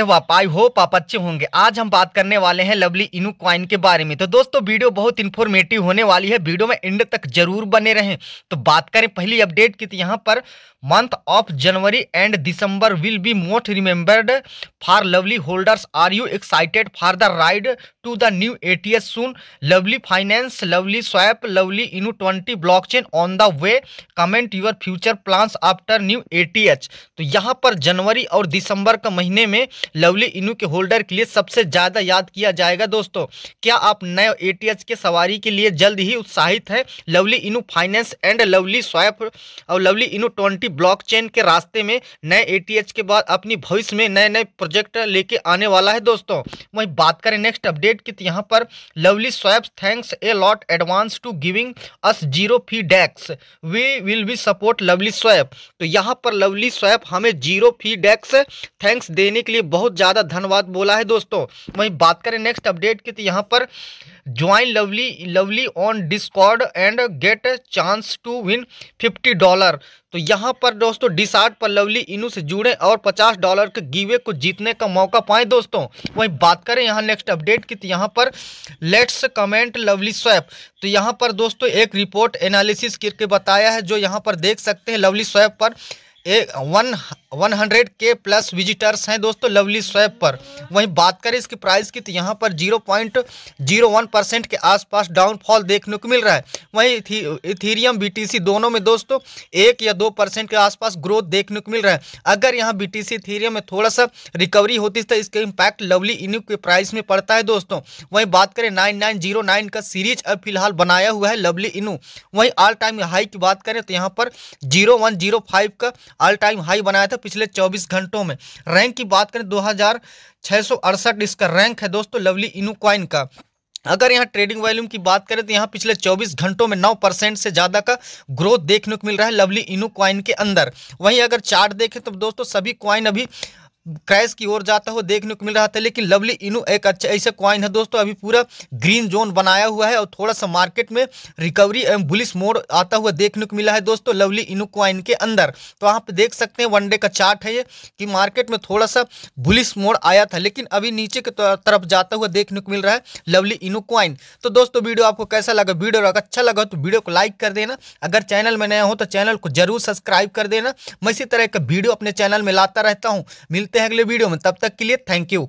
हो आप I hope आप अच्छे होंगे आज हम बात करने वाले हैं लवली इनू क्वाइन के बारे में तो दोस्तों वीडियो बहुत इन्फॉर्मेटिव होने वाली है वीडियो में एंड तक जरूर बने रहें तो बात करें पहली अपडेट की तो यहाँ पर month of January and December will be most remembered for Lovely holders are you excited for the ride to the new A T S soon Lovely Finance Lovely Swap Lovely Inu twenty blockchain on the way comment your future plans after new A T H तो यहाँ पर जनवरी और दिसंबर का महीने में lovely इनू के holder के लिए सबसे ज़्यादा याद किया जाएगा दोस्तों क्या आप नए ए के सवारी के लिए जल्द ही उत्साहित है Lovely Inu Finance and Lovely Swap और Lovely Inu twenty blockchain रास्ते में नए ए के बाद अपनी भविष्य में नए नए प्रोजेक्ट लेके आने वाला है दोस्तों वही बात करें नेक्स्ट अपडेट की तो यहाँ पर Lovely Swap thanks a lot advance to giving us zero fee DEX we will be support Lovely Swap तो यहाँ पर लवली स्वैप हमें जीरो फी डेक्स थैंक्स देने के लिए बहुत ज़्यादा धन्यवाद बोला है दोस्तों वहीं बात करें नेक्स्ट अपडेट की तो यहाँ पर join Lovely Lovely on Discord and get chance to win fifty dollar तो यहाँ पर दोस्तों डिसार्ट पर लवली इनू से जुड़े और पचास डॉलर के गिवे को जीतने का मौका पाएं दोस्तों वहीं बात करें यहाँ नेक्स्ट अपडेट की तो यहाँ पर लेट्स कमेंट लवली स्वैप तो यहाँ पर दोस्तों एक रिपोर्ट एनालिसिस करके बताया है जो यहाँ पर देख सकते हैं लवली स्वैप पर ए वन 100 के प्लस विजिटर्स हैं दोस्तों लवली स्वैप पर वहीं बात करें इसकी प्राइस की तो यहाँ पर 0.01 परसेंट के आसपास डाउनफॉल देखने को मिल रहा है वहीं इथीरियम बीटीसी दोनों में दोस्तों एक या दो परसेंट के आसपास ग्रोथ देखने को मिल रहा है अगर यहाँ बीटीसी इथीरियम में थोड़ा सा रिकवरी होती तो इसका इम्पैक्ट लवली इन के प्राइस में पड़ता है दोस्तों वहीं बात करें नाइन का सीरीज अब फिलहाल बनाया हुआ है लवली इनू वहीं ऑल टाइम हाई की बात करें तो यहाँ पर जीरो का ऑल टाइम हाई बनाया था पिछले 24 घंटों में रैंक की बात करें दो इसका रैंक है दोस्तों लवली इनुक्वाइन का अगर यहाँ ट्रेडिंग वॉल्यूम की बात करें तो यहाँ पिछले 24 घंटों में 9 परसेंट से ज़्यादा का ग्रोथ देखने को मिल रहा है लवली इनू क्वाइन के अंदर वहीं अगर चार्ट देखें तो दोस्तों सभी क्वाइन अभी क्रैश की ओर जाता हुआ देखने को मिल रहा था लेकिन लवली इनू एक अच्छा ऐसा क्वाइन है दोस्तों अभी पूरा ग्रीन जोन बनाया हुआ है और थोड़ा सा मार्केट में रिकवरी एवं बुलिस मोड आता हुआ देखने को मिला है दोस्तों लवली इनो क्वाइन के अंदर तो आप देख सकते हैं वनडे का चार्ट है ये कि मार्केट में थोड़ा सा बुलिस मोड आया था लेकिन अभी नीचे की तरफ जाता हुआ देखने को मिल रहा है लवली इनो क्वाइन तो दोस्तों वीडियो आपको कैसा लगा वीडियो अगर अच्छा लगा तो वीडियो को लाइक कर देना अगर चैनल में नया हो तो चैनल को जरूर सब्सक्राइब कर देना मैं इसी तरह का वीडियो अपने चैनल में लाता रहता हूँ मिलता मिलते हैं अगले वीडियो में तब तक के लिए थैंक यू